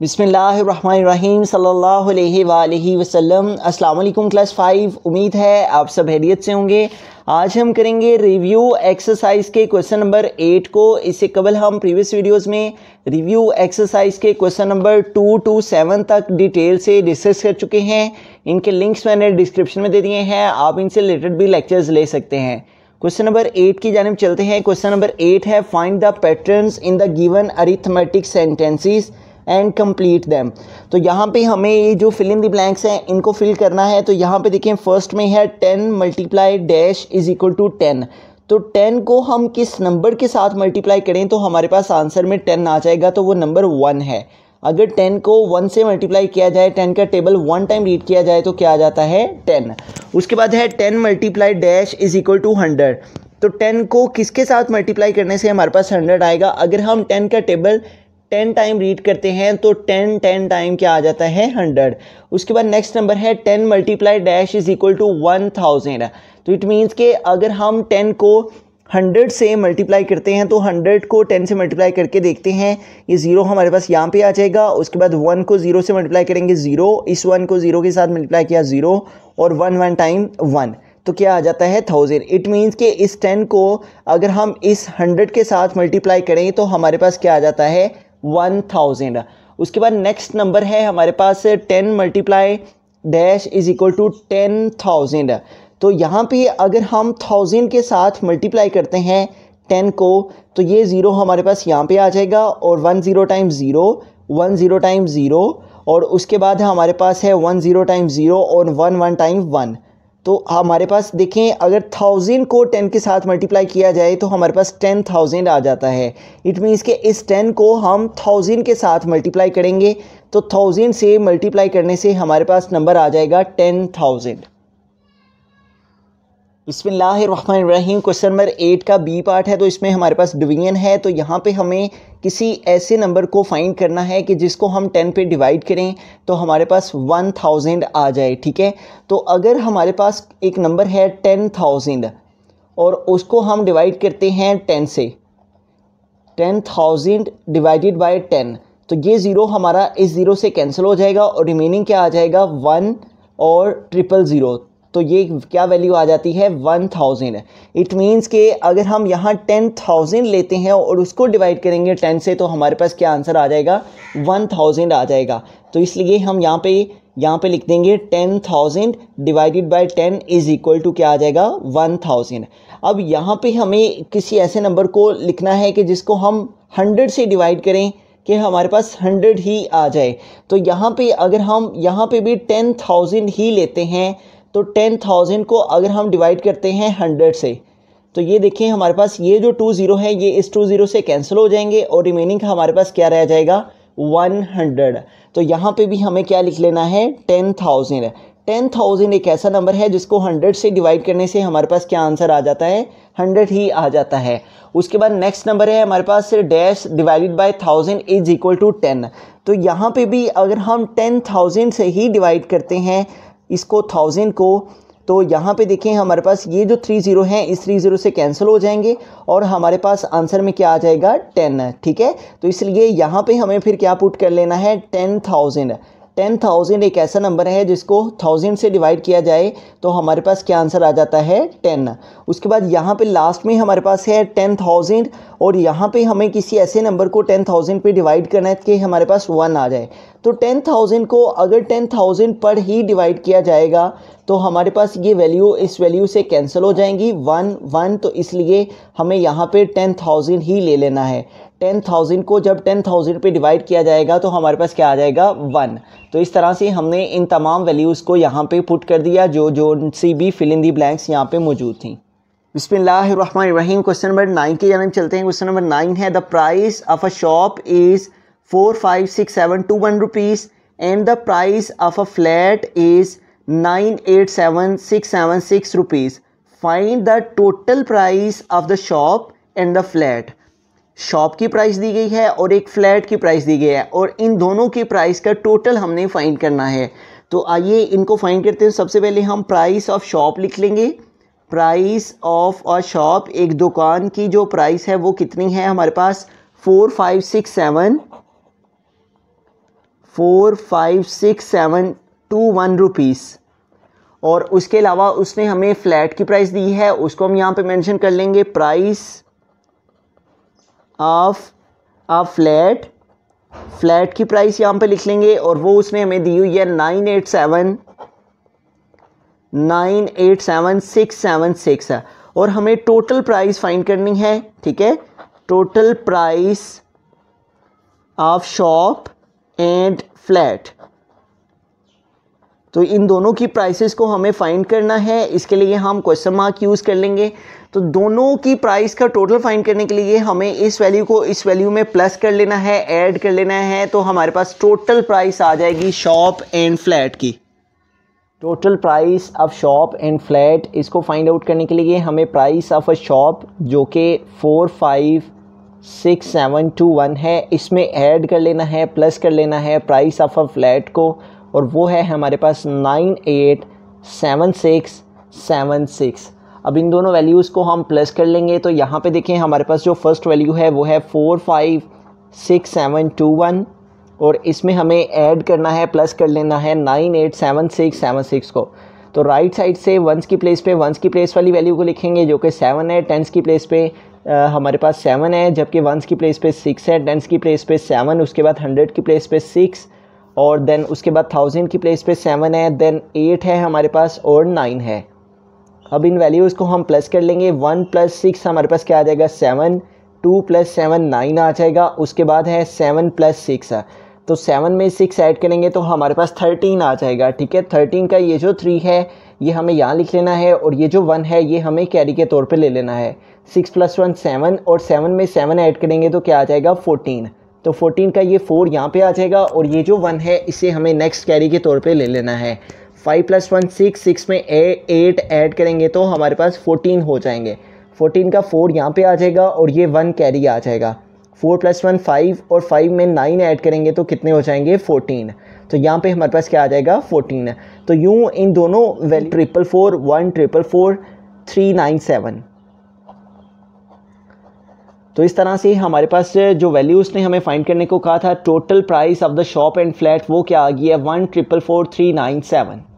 बिसमीम सल्हसम अल्लाम class five उम्मीद है आप सब हैरियत से होंगे आज हम करेंगे रिव्यू एक्सरसाइज के क्वेश्चन नंबर एट को इससे कबल हम प्रीवियस वीडियोस में रिव्यू एक्सरसाइज के question number two two seven तक डिटेल से डिस्कस कर चुके हैं इनके लिंक्स मैंने डिस्क्रिप्शन में दे दिए हैं आप इनसे रिलेटेड भी लेक्चर्स ले सकते हैं क्वेश्चन नंबर एट की जानब चलते हैं क्वेश्चन नंबर एट है find the pattern in the given arithmetic sentences and complete them तो यहाँ पे हमें ये जो फिल इन द ब्लैंक्स हैं इनको फिल करना है तो यहाँ पे देखें फर्स्ट में है ten multiply dash is equal to ten तो टेन को हम किस नंबर के साथ मल्टीप्लाई करें तो हमारे पास आंसर में टेन आ जाएगा तो वो नंबर वन है अगर टेन को वन से मल्टीप्लाई किया जाए टेन का टेबल वन टाइम रीड किया जाए तो क्या आ जाता है टेन उसके बाद है ten multiply dash is equal to hundred तो टेन को किसके साथ मल्टीप्लाई करने से हमारे पास हंड्रेड आएगा अगर हम टेन का टेबल टेन टाइम रीड करते हैं तो टेन टेन टाइम क्या आ जाता है हंड्रेड उसके बाद नेक्स्ट नंबर है ten multiply dash is equal to one thousand तो इट मीन्स के अगर हम टेन को हंड्रेड से मल्टीप्लाई करते हैं तो हंड्रेड को टेन से मल्टीप्लाई करके देखते हैं ये ज़ीरो हमारे पास यहाँ पे आ जाएगा उसके बाद वन को ज़ीरो से मल्टीप्लाई करेंगे ज़ीरो इस वन को ज़ीरो के साथ मल्टीप्लाई किया ज़ीरो और वन वन टाइम वन तो क्या आ जाता है थाउजेंड इट मीन्स के इस टेन को अगर हम इस हंड्रेड के साथ मल्टीप्लाई करें तो हमारे पास क्या आ जाता है वन थाउजेंड उसके बाद नेक्स्ट नंबर है हमारे पास ten multiply dash is equal to ten thousand तो यहाँ पे अगर हम थाउजेंड के साथ मल्टीप्लाई करते हैं टेन को तो ये ज़ीरो हमारे पास यहाँ पे आ जाएगा और one zero time zero one zero time zero और उसके बाद हमारे पास है वन ज़ीरो टाइम ज़ीरो और वन वन टाइम वन तो हमारे पास देखें अगर थाउजेंड को टेन के साथ मल्टीप्लाई किया जाए तो हमारे पास टेन थाउजेंड आ जाता है इट मीन्स कि इस टेन को हम थाउजेंड के साथ मल्टीप्लाई करेंगे तो थाउजेंड से मल्टीप्लाई करने से हमारे पास नंबर आ जाएगा टेन थाउजेंड बसमीम क्वेश्चन नंबर एट का बी पार्ट है तो इसमें हमारे पास डिवीजन है तो यहाँ पे हमें किसी ऐसे नंबर को फाइंड करना है कि जिसको हम टेन पे डिवाइड करें तो हमारे पास वन थाउजेंड आ जाए ठीक है तो अगर हमारे पास एक नंबर है टेन थाउजेंड और उसको हम डिवाइड करते हैं टेन से ten thousand divided by ten तो ये ज़ीरो हमारा इस ज़ीरो से कैंसिल हो जाएगा और रिमेनिंग क्या आ जाएगा वन और ट्रिपल ज़ीरो तो ये क्या वैल्यू आ जाती है वन थाउजेंड इट मीन्स कि अगर हम यहाँ टेन थाउजेंड लेते हैं और उसको डिवाइड करेंगे टेन से तो हमारे पास क्या आंसर आ जाएगा वन थाउजेंड आ जाएगा तो इसलिए हम यहाँ पे यहाँ पे लिख देंगे ten thousand divided by ten is equal to क्या आ जाएगा वन थाउजेंड अब यहाँ पे हमें किसी ऐसे नंबर को लिखना है कि जिसको हम हंड्रेड से डिवाइड करें कि हमारे पास हंड्रेड ही आ जाए तो यहाँ पे अगर हम यहाँ पे भी टेन थाउजेंड ही लेते हैं तो टेन थाउजेंड को अगर हम डिवाइड करते हैं हंड्रेड से तो ये देखें हमारे पास ये जो टू ज़ीरो है ये इस टू ज़ीरो से कैंसिल हो जाएंगे और रिमेनिंग का हमारे पास क्या रह जाएगा वन हंड्रेड तो यहाँ पे भी हमें क्या लिख लेना है टेन थाउजेंड टेन थाउजेंड एक ऐसा नंबर है जिसको हंड्रेड से डिवाइड करने से हमारे पास क्या आंसर आ जाता है हंड्रेड ही आ जाता है उसके बाद नेक्स्ट नंबर है हमारे पास dash divided by thousand is equal to ten तो यहाँ पे भी अगर हम टेन थाउजेंड से ही डिवाइड करते हैं इसको थाउजेंड को तो यहाँ पे देखें हमारे पास ये जो थ्री ज़ीरो हैं इस थ्री ज़ीरो से कैंसिल हो जाएंगे और हमारे पास आंसर में क्या आ जाएगा टेन ठीक है तो इसलिए यहाँ पे हमें फिर क्या पुट कर लेना है टेन थाउजेंड टेन थाउजेंड एक ऐसा नंबर है जिसको थाउजेंड से डिवाइड किया जाए तो हमारे पास क्या आंसर आ जाता है टेन उसके बाद यहाँ पे लास्ट में हमारे पास है टेन थाउजेंड और यहाँ पे हमें किसी ऐसे नंबर को टेन थाउजेंड पे डिवाइड करना है कि हमारे पास वन आ जाए तो टेन थाउजेंड को अगर टेन थाउजेंड पर ही डिवाइड किया जाएगा तो हमारे पास ये वैल्यू इस वैल्यू से कैंसिल हो जाएंगी वन वन तो इसलिए हमें यहाँ पर टेन थाउजेंड ही ले लेना है टेन थाउजेंड को जब टेन थाउजेंड पे डिवाइड किया जाएगा तो हमारे पास क्या आ जाएगा वन तो इस तरह से हमने इन तमाम वैल्यूज़ को यहाँ पे पुट कर दिया जो जो C B fill in the blanks यहाँ पे मौजूद थी रहीम क्वेश्चन नंबर नाइन की जानब चलते हैं क्वेश्चन नंबर नाइन है the price of a shop is four five six seven two one rupees and the price of a flat is nine eight seven six seven six rupees find the total price of the shop and the flat shop की price दी गई है और एक flat की price दी गई है और इन दोनों की प्राइस का टोटल हमने फाइंड करना है तो आइए इनको फाइंड करते हैं सबसे पहले हम प्राइस ऑफ शॉप लिख लेंगे प्राइस ऑफ अ शॉप एक दुकान की जो प्राइस है वो कितनी है हमारे पास four five six seven four five six seven two one rupees और उसके अलावा उसने हमें फ़्लैट की प्राइस दी है उसको हम यहाँ पे मेंशन कर लेंगे price of a flat flat की प्राइस यहाँ पे लिख लेंगे और वो उसने हमें दी हुई है nine eight seven nine eight seven six seven six है और हमें टोटल प्राइस फाइंड करनी है ठीक है total price of shop and flat तो इन दोनों की प्राइसेस को हमें फाइंड करना है इसके लिए हम क्वेश्चन मार्क यूज़ कर लेंगे तो दोनों की प्राइस का टोटल फाइंड करने के लिए हमें इस वैल्यू को इस वैल्यू में प्लस कर लेना है ऐड कर लेना है तो हमारे पास टोटल प्राइस आ जाएगी शॉप एंड फ्लैट की total price of shop and flat इसको फाइंड आउट करने के लिए हमें प्राइस ऑफ अ शॉप जो कि four five six seven two one है इसमें ऐड कर लेना है प्लस कर लेना है प्राइस ऑफ अ फ्लैट को और वो है हमारे पास nine eight seven six seven six अब इन दोनों वैल्यूज़ को हम प्लस कर लेंगे तो यहाँ पे देखें हमारे पास जो फर्स्ट वैल्यू है वो है four five six seven two one और इसमें हमें ऐड करना है प्लस कर लेना है nine eight seven six seven six को तो राइट साइड से वंस की प्लेस पे वंस की प्लेस वाली वैल्यू को लिखेंगे जो कि सेवन है टेंस की प्लेस पे आ, हमारे पास सेवन है जबकि वंस की प्लेस पे सिक्स है टेंस की प्लेस पे सेवन उसके बाद हंड्रेड की प्लेस पे सिक्स और देन उसके बाद थाउजेंड की प्लेस पे सेवन है देन एट है हमारे पास और नाइन है अब इन वैल्यूज़ को हम प्लस कर लेंगे वन प्लस सिक्स हमारे पास क्या आ जाएगा seven two plus seven nine आ जाएगा उसके बाद है सेवन प्लस सिक्स तो सेवन में सिक्स ऐड करेंगे तो हमारे पास थर्टीन आ जाएगा ठीक है थर्टीन का ये जो थ्री है ये हमें यहाँ लिख लेना है और ये जो वन है ये हमें कैरी के तौर पे ले लेना है सिक्स प्लस वन सेवन और सेवन में सेवन ऐड करेंगे तो क्या आ जाएगा फोर्टीन तो 14 का ये 4 यहाँ पे आ जाएगा और ये जो 1 है इसे हमें नेक्स्ट कैरी के तौर पे ले लेना है 5 प्लस वन सिक्स सिक्स में एट ऐड करेंगे तो हमारे पास 14 हो जाएंगे 14 का 4 यहाँ पे आ जाएगा और ये 1 कैरी आ जाएगा फोर प्लस वन फाइव और फाइव में नाइन ऐड करेंगे तो कितने हो जाएंगे 14 तो यहाँ पे हमारे पास क्या आ जाएगा फोर्टीन तो यूँ इन दोनों triple four one triple four three nine seven तो इस तरह से हमारे पास जो वैल्यू उसने हमें फाइंड करने को कहा था total price of the shop and flat वो क्या आ गई है one triple four three nine seven